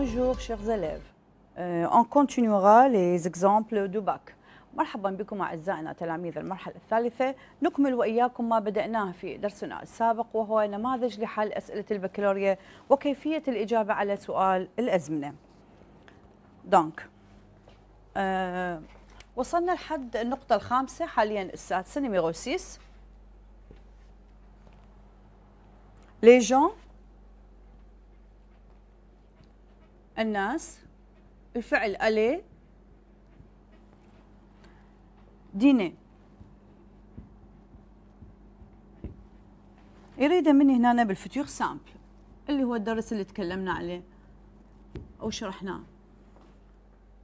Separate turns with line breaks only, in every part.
Bonjour chers élèves. Euh, on continuera les exemples du bac. مرحبا بكم أعزائنا تلاميذ المرحلة الثالثة نكمل وإياكم ما بدأناه في درسنا السابق وهو نماذج لحل أسئلة البكالوريا وكيفية الإجابة على سؤال الأزمنة دونك أه euh, وصلنا لحد النقطة الخامسة حاليا السادسة نيميرو 6 Les gens الناس الفعل ألي ديني يريد مني هنا بالفيتور سامبل اللي هو الدرس اللي تكلمنا عليه أو شرحناه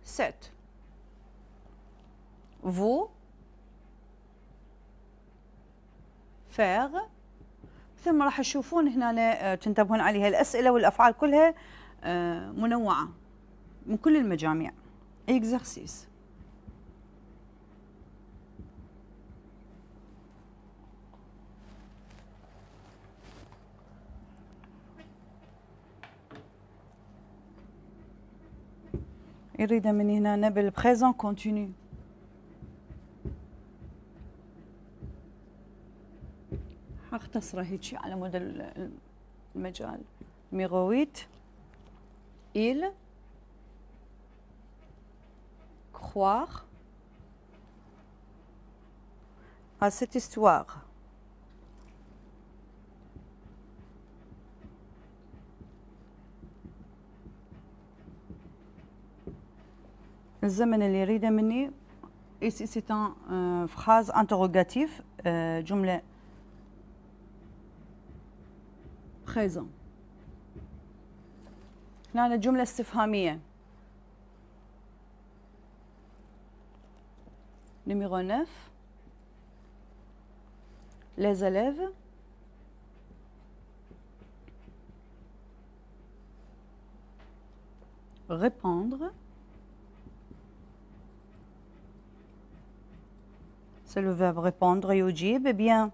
سيت فو faire ثم راح تشوفون هنا آه، تنتبهون عليها الأسئلة والأفعال كلها آه، منوعة من كل المجاميع اكزرسيس يريد من هنا بالبريزون كونتينيو حختصره هيك على مود المجال ميغويت il croire à cette histoire. الزمن et يريده ici c'est une euh, phrase interrogative euh, présent هنا جملة استفهامية نميرو نف les élèves سي لو le verbe يجيب et eh bien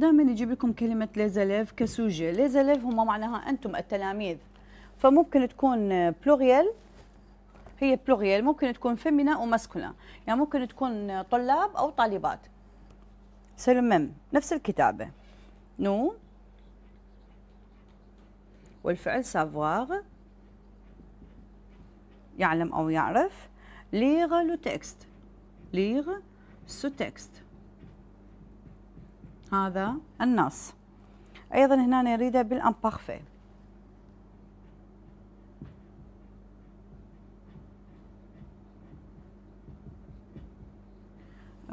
دائما يجيب لكم كلمه les كسوجي les élèves هما معناها انتم التلاميذ فممكن تكون بلوريال هي بلوريال ممكن تكون فيمينا وماسكولين يعني ممكن تكون طلاب او طالبات سلمم نفس الكتابه نو والفعل سافوار يعلم او يعرف ليغ لو تكست ليغ سو تكست هذا النص ايضا هنا نريده بالامبارفي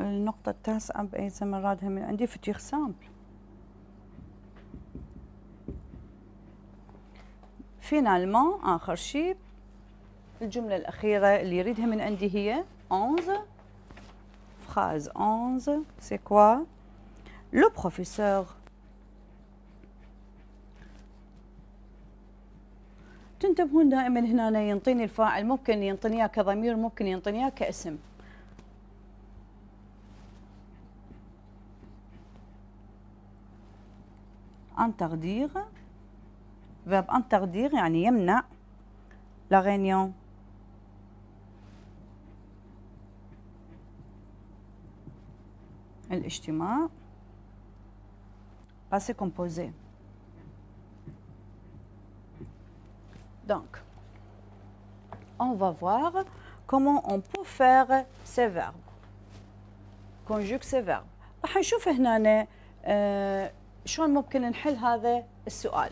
النقطة التاسعة بأي زمن رادها من عندي فشيخ سامبل فينالمون آخر شيء الجملة الأخيرة اللي يريدها من عندي هي 11 فخاز 11 سيكوا لو بروفيسور تنتبهون دائما هنا ينطيني الفاعل ممكن ينطيني اياه كضمير ممكن ينطيني اياه كاسم interdire verbe interdire et yemna, la réunion pas passé composé donc on va voir comment on peut faire ces verbes conjuguer ces verbes شلون ممكن نحل هذا السؤال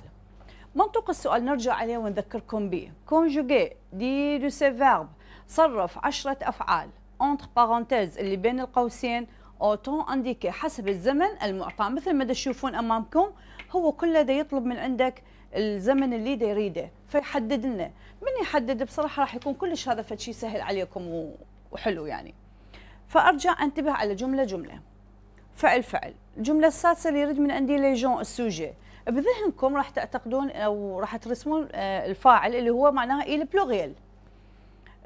منطق السؤال نرجع عليه ونذكركم به كونجوغي دي دو سي فيرب صرف عشرة أفعال اونتر بارونتيز اللي بين القوسين اوتون انديكي حسب الزمن المعطى مثل ما تشوفون امامكم هو كله دا يطلب من عندك الزمن اللي دا يريده فيحدد لنا من يحدد بصراحه راح يكون كلش هذا فشي سهل عليكم وحلو يعني فارجع انتبه على جمله جمله فعل فعل الجملة السادسة اللي يرد من عندي ليجون السوجي بذهنكم راح تعتقدون او راح ترسمون آه، الفاعل اللي هو معناه إيل بلوغيل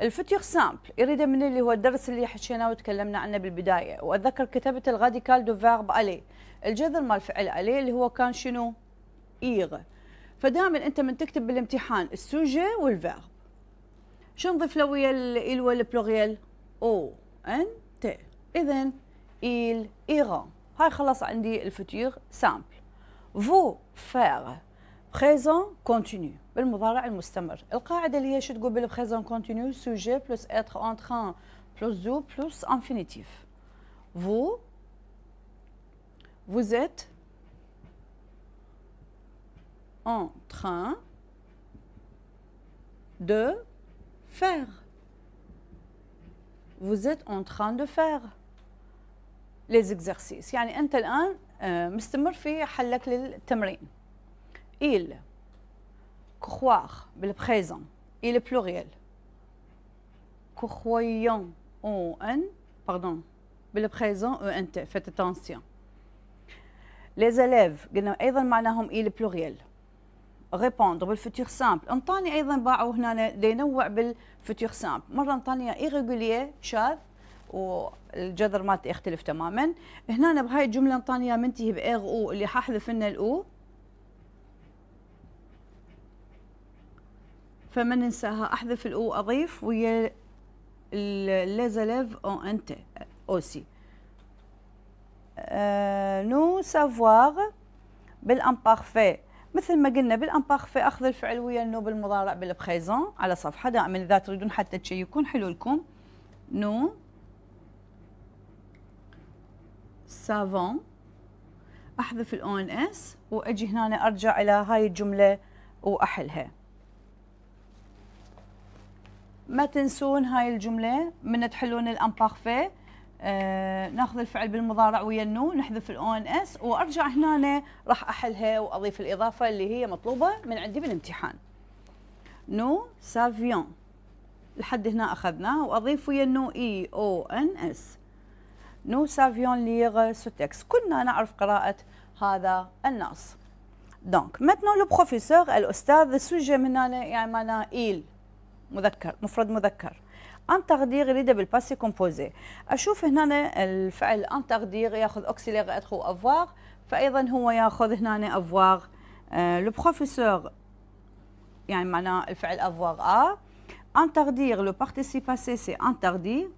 الفتيغ سامبل يريد من اللي هو الدرس اللي حكيناه وتكلمنا عنه بالبداية وأتذكر كتبت الغاديكال دو فيرب ألي الجذر مال فعل ألي اللي هو كان شنو إيغ فدائما أنت من تكتب بالامتحان السوجي والفيرب شو نضيف له ويا الإلوى البلوغيل أو أن تي إذن il, ira. هاي خلاص عندي الفوتير سامبل فو فيغ بريزون كونتينيو بالمضارع المستمر القاعده اللي هي شو تقول بالبريزون كونتينيو سوجي بلس اتر اون تران بلس دو بلس انفينيتيف فو vous êtes en train de faire. Vous êtes en train de faire. ليزكزرسيس يعني انت الان آه، مستمر في حلك للتمرين إيل croire بالبريزون إيل pluriel croyant أو ان باردون بالبريزون او انت فيت اتونسيون لي زاليف قلنا ايضا معناهم إيل pluriel ريبوندر بالفوتيغ سامبل انطاني ايضا باعوا هنا ينوع بالفوتيغ سامبل مره انطاني ايريغوليي شاذ والجذر مالتي يختلف تماما هنا بهاي الجمله انطاني منتهي بايغ او اللي ححذف لنا الاو فما ننساها احذف الاو اضيف ويا ليزاليف او انت اوسي نو سافوار بالامبارفي مثل ما قلنا بالامبارفي اخذ الفعل ويا النو بالمضارع بالبريزون على صفحه دائما اذا تريدون حتى تشيكون حلولكم نو سافون احذف الاون اس واجي هنا ارجع الى هاي الجمله واحلها ما تنسون هاي الجمله من تحلون الامبارفي آه ناخذ الفعل بالمضارع ويا النو نحذف الاون اس وارجع هنا راح احلها واضيف الاضافه اللي هي مطلوبه من عندي بالامتحان نو سافيون لحد هنا اخذناه واضيف ويا النو اي او ان اس e نو سافيون ليغ سو تكست كنا نعرف قراءة هذا النص دونك maintenant لو بروفيسور الأستاذ السوجي من هنا يعني معنا إيل مذكر مفرد مذكر ان تغدير يريد بالباسي كومبوزي اشوف هنا الفعل ان تغدير ياخذ اوكسيليغ ادخو افواغ فايضا هو ياخذ هنا افواغ لو بروفيسور يعني معناه الفعل افواغ ا ان تغدير لو بارتيسيب سي ان تغدير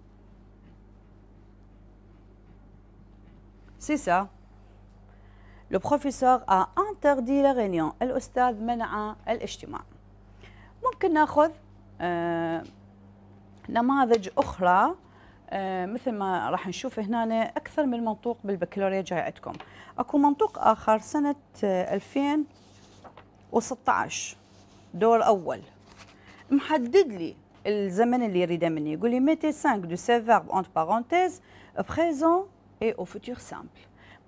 C'est ça. Le professeur a interdit la réunion. الأستاذ منع الاجتماع. ممكن ناخذ آه نماذج أخرى آه مثل ما راح نشوف هنا أكثر من منطوق بالبكالوريا جاي عندكم. أكو منطوق آخر سنة 2016 آه، دور أول محدد لي الزمن اللي يريده مني يقول لي mettez 5 دو verbe entre بارونتيز بريزون اي او فوتور سامبل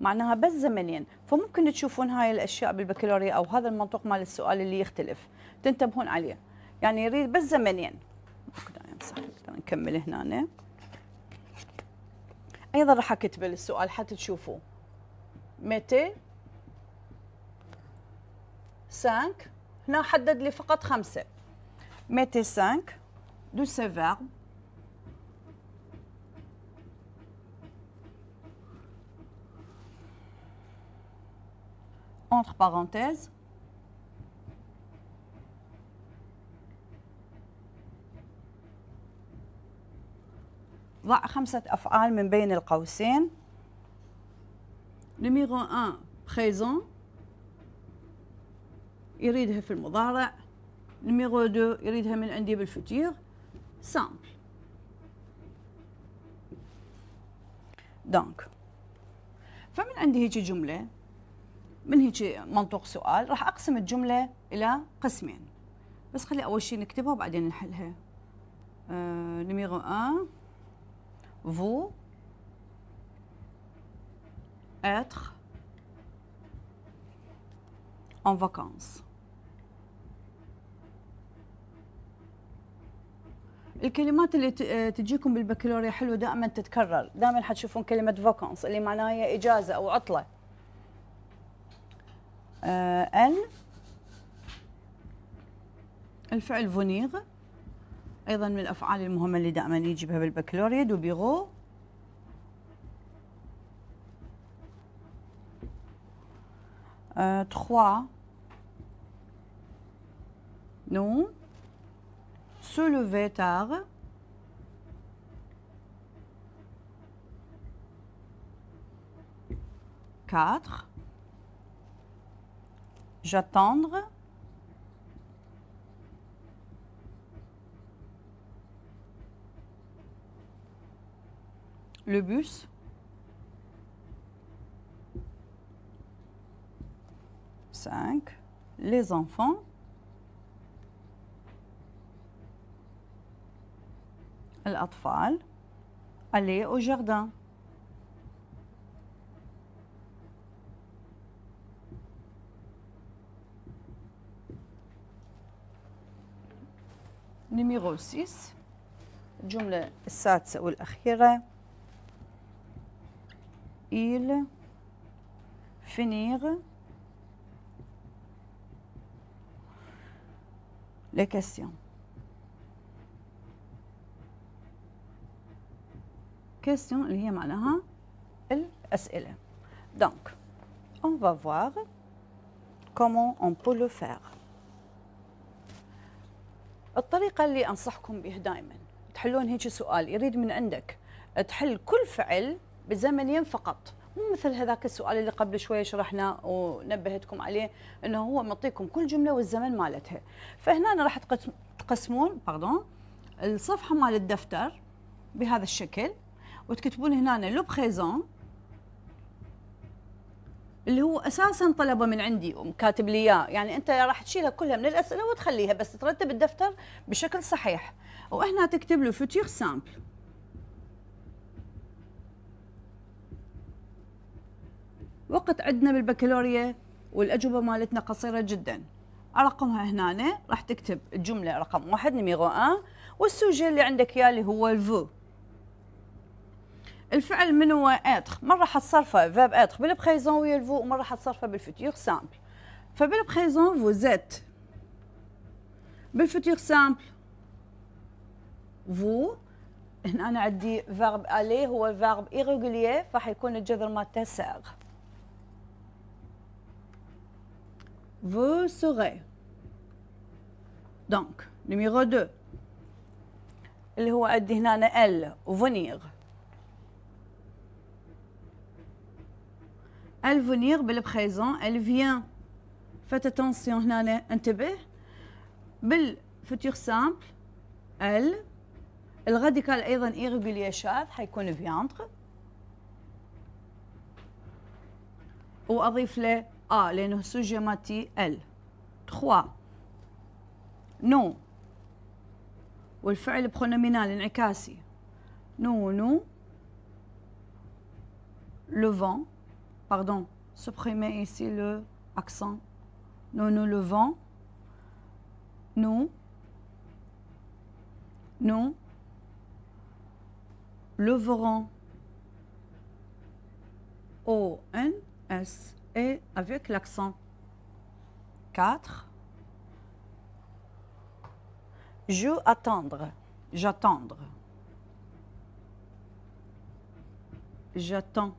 معناها بس زمنين فممكن تشوفون هاي الاشياء بالبكالوريا او هذا المنطوق مال السؤال اللي يختلف تنتبهون عليه يعني يريد بس زمنين نكمل هنا أنا. ايضا راح اكتب السؤال حتى تشوفوا متى 5 هنا حدد لي فقط خمسة متى 5 دو سي فيرب entre parenthèses. ضع خمسة أفعال من بين القوسين نميرو 1 بريزون يريدها في المضارع نميرو 2 يريدها من عندي بالفتير سامبل دونك فمن عندي هيجي جمله من هيك منطوق سؤال راح اقسم الجمله الى قسمين بس خلي اول شيء نكتبها وبعدين نحلها أه نميرو 1 فو être en vacances الكلمات اللي آه، تجيكم بالبكالوريا حلوه دائما تتكرر دائما حتشوفون كلمه فاكانس اللي معناها اجازه او عطله آه، ال الفعل فونيغ ايضا من الافعال المهمه اللي دائما يجيبها بالبكالوريا دوبيغو أه، تخوا نو se lever tard. Quatre. j'attendre le bus. Cinq, les enfants. enfants. aller au jardin Numéro 6 الجملة السادسة والأخيرة il finir les questions. question اللي هي معناها الأسئلة. Donc, on va voir comment on peut le faire. الطريقه اللي انصحكم بها دائما تحلون هيك سؤال يريد من عندك تحل كل فعل بزمنين فقط مو مثل هذاك السؤال اللي قبل شويه شرحناه ونبهتكم عليه انه هو معطيكم كل جمله والزمن مالتها فهنا راح تقسمون باردون الصفحه مال الدفتر بهذا الشكل وتكتبون هنا لو بريزون اللي هو اساسا طلبه من عندي وكاتب لي اياه يعني انت راح تشيلها كلها من الاسئله وتخليها بس ترتب الدفتر بشكل صحيح وهنا تكتب له فوتير سامبل وقت عندنا بالبكالوريا والاجوبه مالتنا قصيره جدا رقمها هنا راح تكتب الجمله رقم واحد نميرو ان والسوجي اللي عندك اياه اللي هو الفو الفعل من هو اتر مره حتصرفه فيرب اتر بالبريزون ويا الفو ومره حتصرفه بالفوتور سامبل فبالبريزون فو زيت بالفوتور سامبل فو هنا انا عندي فيرب الي هو فيرب ايريغوليير راح يكون الجذر مالته ساغ فو serez. دونك نيميرو 2. اللي هو عندي هنا ال وفونيغ elle venir présent. elle vient faites attention هنا انتبه بالفوتور سامبل ال الراديكال ايضا ايريغوليشات حيكون le واضيف له اه لانه سوجيماتي ال 3 نو والفعل برونومينال انعكاسي Nous. Le vent pardon, supprimer ici le accent. Nous nous levons. Nous. Nous. Leverons. O, N, S. Et avec l'accent. 4. Je attendre. J'attendre. J'attends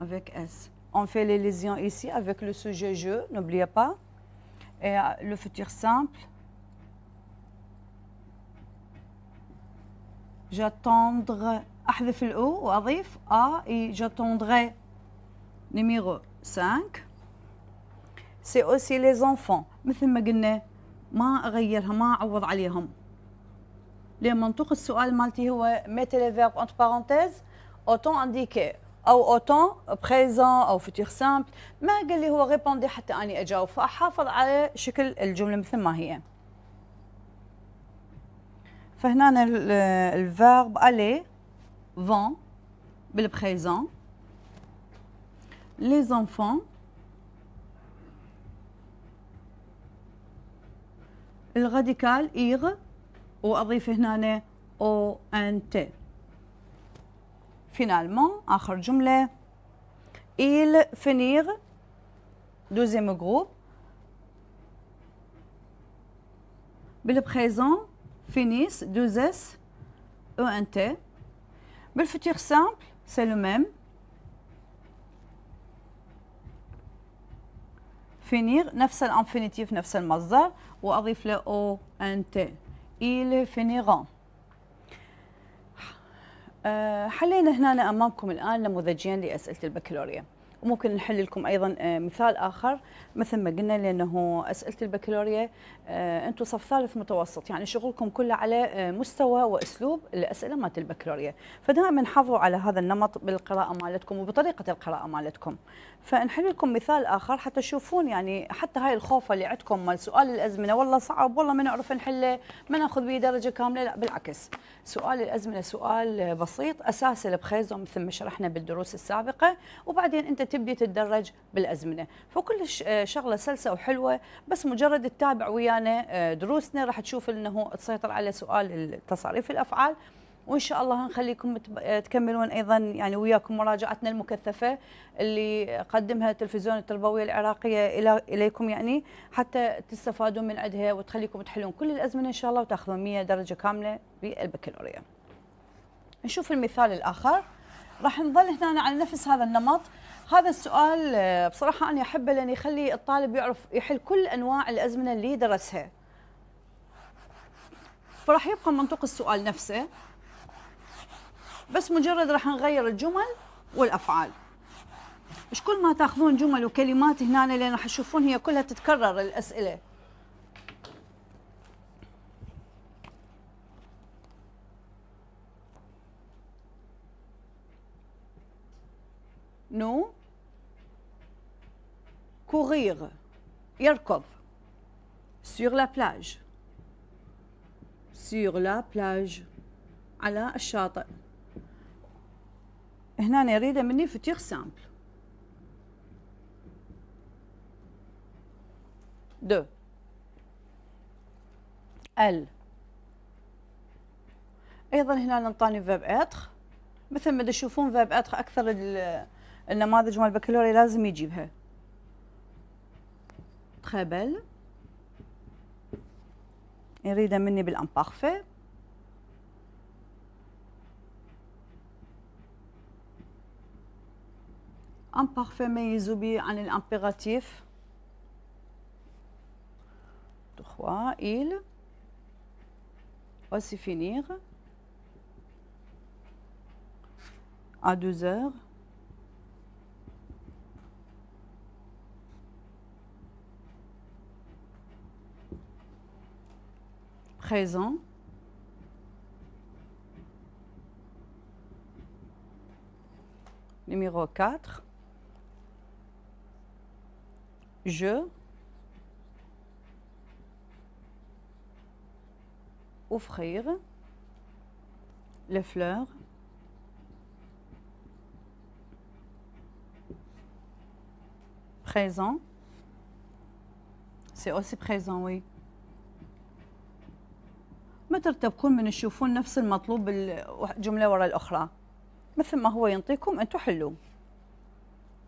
avec S. On fait les lésions ici avec le sujet jeu, n'oubliez pas. Et euh, le futur simple. J'attendrai. o ou A et j'attendrai. Numéro 5. C'est aussi les enfants. مثل pas. قلنا les mettez les verbes entre parenthèses autant indiquer. او اوتون بريزون او فيتير سامبل ما قال لي هو ريبوندي حتى اني اجاوب فاحافظ على شكل الجمله مثل ما هي فهنا الفيرب الي فون بالبريزون لي زونفون الراديكال ايغ واضيف هنا او ان تي Finalement, en conclusion, il finit deuxième groupe. Mais le présent finit deux s e n t. Mais le futur simple, c'est le même. Finir, نفس l'infinitif, نفس le motzer, on ajoute le e n t. Ils finiront. آه، حلينا هنا أمامكم الآن نموذجين لأسئلة البكالوريا وممكن نحل لكم ايضا آه، مثال اخر مثل ما قلنا لانه اسئله البكالوريا آه، انتم صف ثالث متوسط يعني شغلكم كله على آه، مستوى واسلوب الاسئله مالت البكالوريا فدائما حافظوا على هذا النمط بالقراءه مالتكم وبطريقه القراءه مالتكم فنحل لكم مثال اخر حتى تشوفون يعني حتى هاي الخوفه اللي عندكم مال سؤال الازمنه والله صعب والله ما نعرف نحله ما ناخذ به درجه كامله لا بالعكس سؤال الازمنه سؤال بسيط اساسي بخيزه مثل ما شرحنا بالدروس السابقه وبعدين انت تبدي تتدرج بالازمنه فكل آه، شغله سلسه وحلوه بس مجرد تتابع ويانا آه، دروسنا راح تشوف انه تسيطر على سؤال تصاريف الافعال وان شاء الله نخليكم آه، تكملون ايضا يعني وياكم مراجعتنا المكثفه اللي قدمها التلفزيون التربويه العراقيه الى اليكم يعني حتى تستفادون من عندها وتخليكم تحلون كل الازمنه ان شاء الله وتاخذون 100 درجه كامله بالبكالوريا. نشوف المثال الاخر راح نظل هنا على نفس هذا النمط هذا السؤال آه، بصراحه انا احبه لان يخلي الطالب يعرف يحل كل انواع الازمنه اللي درسها فراح يبقى منطوق السؤال نفسه بس مجرد راح نغير الجمل والافعال مش كل ما تاخذون جمل وكلمات هنا لان راح تشوفون هي كلها تتكرر الاسئله نو courir, يركض sur la plage sur la plage على الشاطئ هنا نريد مني فتير سامبل دو ال ايضا هنا نعطاني فيرب اتخ مثل ما تشوفون فيرب اتخ اكثر النماذج مال البكالوريا لازم يجيبها très belle. مني بالامبارفي امبارفي ميزوا بي عن الامبيراتيف trois il aussi finir à deux heures présent. Numéro 4. Je offrir les fleurs présent. C'est aussi présent, oui. ما ترتبكون من تشوفون نفس المطلوب الجمله ورا الأخرى مثل ما هو ينطيكم أنتم حلوا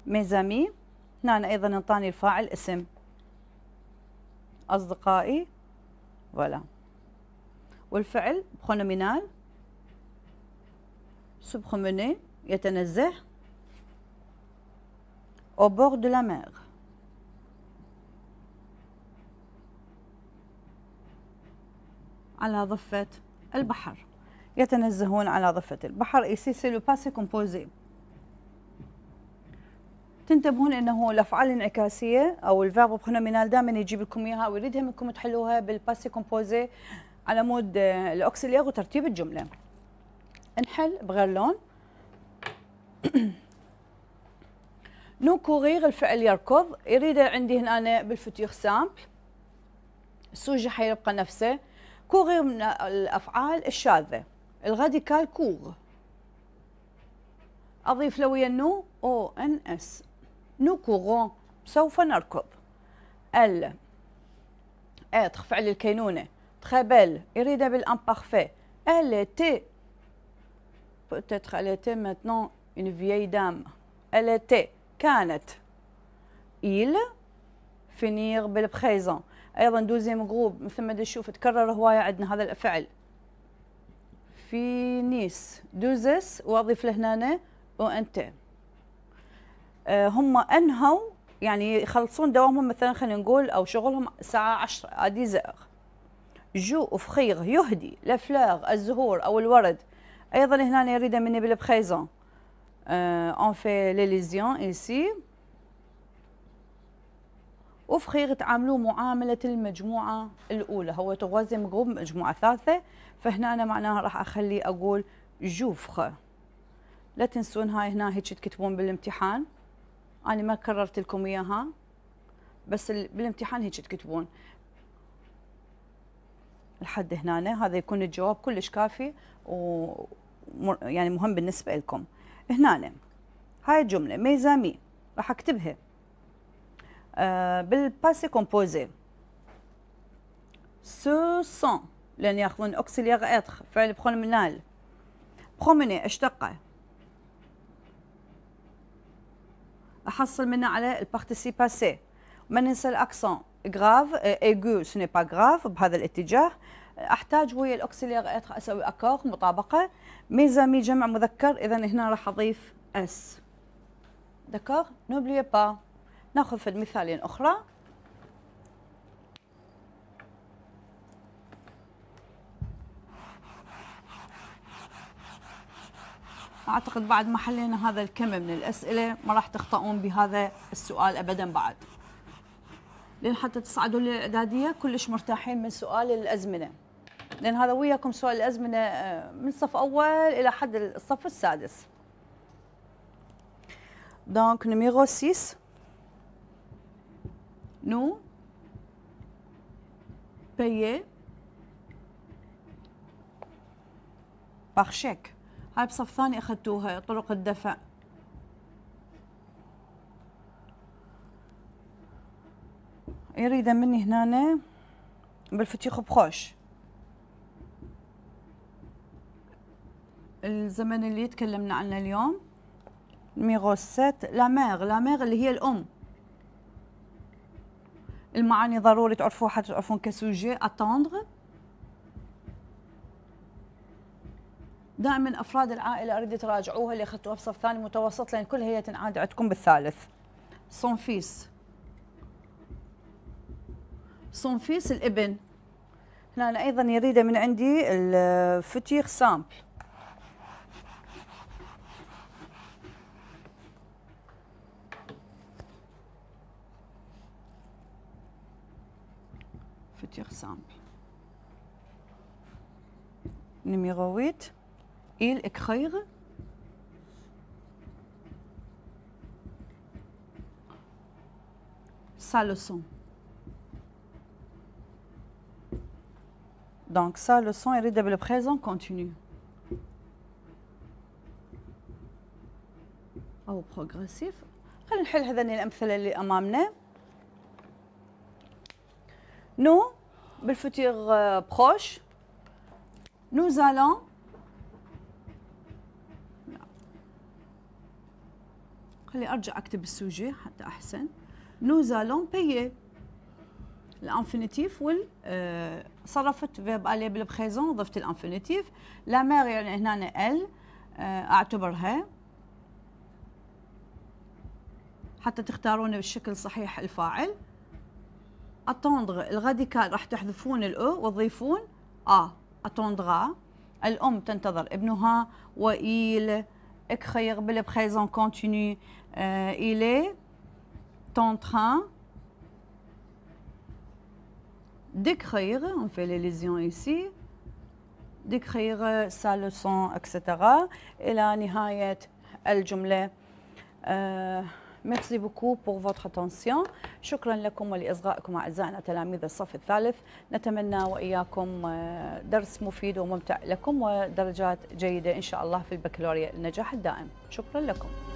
ميزامي هنا أيضا انطاني الفاعل اسم أصدقائي ولا والفعل بخونومينال سبخوميني يتنزه او بور دو لا ميغ على ضفة البحر يتنزهون على ضفة البحر إسيسي لو باسي كومبوزي تنتبهون انه الافعال الانعكاسيه او الفيرب برونومينال دائما يجيب لكم اياها ويريدها منكم تحلوها بالباسي كومبوزي على مود آه، الاوكسيليار وترتيب الجمله نحل بغير لون نو كورير الفعل يركض يريده عندي هنا بالفتيخ سامبل السوجي حيبقى نفسه كوغ من الافعال الشاذه الغاديكال كوغ اضيف له ويا نو او ان اس نو كوغون سوف نركض ال اتر فعل الكينونه تخابل يريدها بالامبارفي ال était peut-être elle était maintenant une vieille dame elle était كانت il finir بالبريزون ايضا دوزي مغروب مثل ما تشوف تكرر هوايه عندنا هذا الفعل في نيس دوزس واضيف لهنا وانت آه، هم انهوا يعني يخلصون دوامهم مثلا خلينا نقول او شغلهم الساعه 10 ادي زئغ جو وفخيغ يهدي لفلاغ الزهور او الورد ايضا هنا يريده مني بالبخيزون اون أه في ليليزيون ici وفخير تعاملوه معامله المجموعه الاولى هو توازن جروب مجموعه ثالثه فهنا أنا معناها راح اخلي اقول جوفخ لا تنسون هاي هنا هيك تكتبون بالامتحان انا ما كررت لكم اياها بس بالامتحان هيك تكتبون لحد هنا هذا يكون الجواب كلش كافي و يعني مهم بالنسبه لكم هنا هاي الجمله ميزامي راح اكتبها بالباسي كومبوزي سو سون لأن يأخذون أوكسيليغ إتخ فعل برومينال برومني اشتقه أحصل منه على البارتيسي باسي ما ننسى الأكسون غراف ايجو سني با غراف بهذا الاتجاه احتاج ويا الاوكسيليغ اتخ اسوي اكور مطابقه ميزامي جمع مذكر اذا هنا راح اضيف اس دكور نوبليي با ناخذ في مثالين أخرى أعتقد بعد ما حلينا هذا الكم من الأسئلة ما راح تخطئون بهذا السؤال أبدا بعد لأن حتى تصعدوا للإعدادية كلش مرتاحين من سؤال الأزمنة لأن هذا وياكم سؤال الأزمنة آه، من صف أول إلى حد الصف السادس دونك نميرو 6 nous payer par chèque هاي بصف ثاني اخذتوها طرق الدفع يريد مني هنا بالفتيخ بخوش الزمن اللي تكلمنا عنه اليوم ميغوسات لامير لامير اللي هي الام المعاني ضروري تعرفوها حتى تعرفون كسوجي اتوندغ دائما افراد العائله اريد تراجعوها اللي اخذتوها بصف ثاني متوسط لان كلها هي تنعاد عندكم بالثالث سون فيس سون فيس الابن هنا أنا ايضا يريده من عندي الفتيخ سامبل ensemble. Numéro 8, il écrire. sa leçon. Donc sa leçon est le présent continu. أو بروجريسيف خلينا نحل هذين الأمثلة اللي أمامنا نو le futur euh, proche, nous allons خلي ارجع اكتب السوجي حتى احسن nous allons payer الانفينيتيف وال آه، صرفت فيرب الي بالبريزون ضفت الانفينيتيف لا مير يعني هنا ال آه، اعتبرها حتى تختارون بالشكل الصحيح الفاعل اتوندغ الغاديكال راح تحذفون الاو e وتضيفون ا اتوندغا الام تنتظر ابنها والى اكخير بالبريزون كونتيني ايلي تونتران train d'écrire, on fait l'élision ici, d'écrire sa leçon, etc. إلى نهاية الجملة. آه ميرسي بوكو بور فوتر اتونسيون شكرا لكم ولاصغائكم اعزائنا تلاميذ الصف الثالث نتمنى واياكم درس مفيد وممتع لكم ودرجات جيده ان شاء الله في البكالوريا النجاح الدائم شكرا لكم